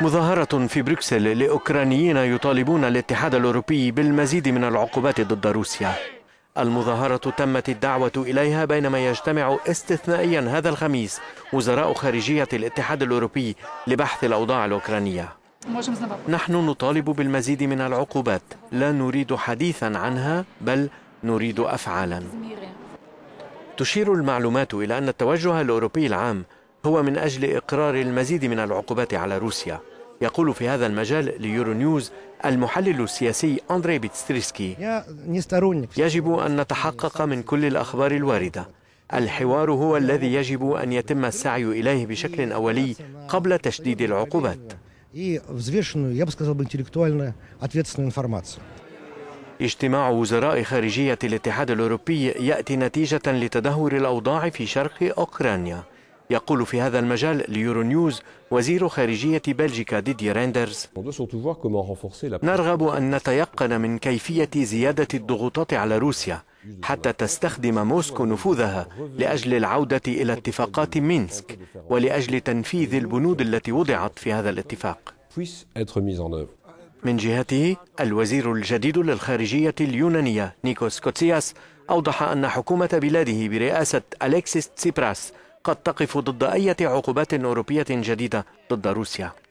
مظاهرة في بروكسل لأوكرانيين يطالبون الاتحاد الأوروبي بالمزيد من العقوبات ضد روسيا المظاهرة تمت الدعوة إليها بينما يجتمع استثنائيا هذا الخميس وزراء خارجية الاتحاد الأوروبي لبحث الأوضاع الأوكرانية نحن نطالب بالمزيد من العقوبات لا نريد حديثا عنها بل نريد أفعالا تشير المعلومات إلى أن التوجه الأوروبي العام هو من أجل إقرار المزيد من العقوبات على روسيا يقول في هذا المجال ليورونيوز المحلل السياسي أندري بيتستريسكي يجب أن نتحقق من كل الأخبار الواردة الحوار هو الذي يجب أن يتم السعي إليه بشكل أولي قبل تشديد العقوبات اجتماع وزراء خارجية الاتحاد الأوروبي يأتي نتيجة لتدهور الأوضاع في شرق أوكرانيا يقول في هذا المجال ليورونيوز وزير خارجية بلجيكا ديدي ريندرز نرغب أن نتيقن من كيفية زيادة الضغوطات على روسيا حتى تستخدم موسكو نفوذها لأجل العودة إلى اتفاقات مينسك ولأجل تنفيذ البنود التي وضعت في هذا الاتفاق من جهته الوزير الجديد للخارجية اليونانية نيكوس كوتسياس أوضح أن حكومة بلاده برئاسة أليكسيس تسيبراس قد تقف ضد أي عقوبات أوروبية جديدة ضد روسيا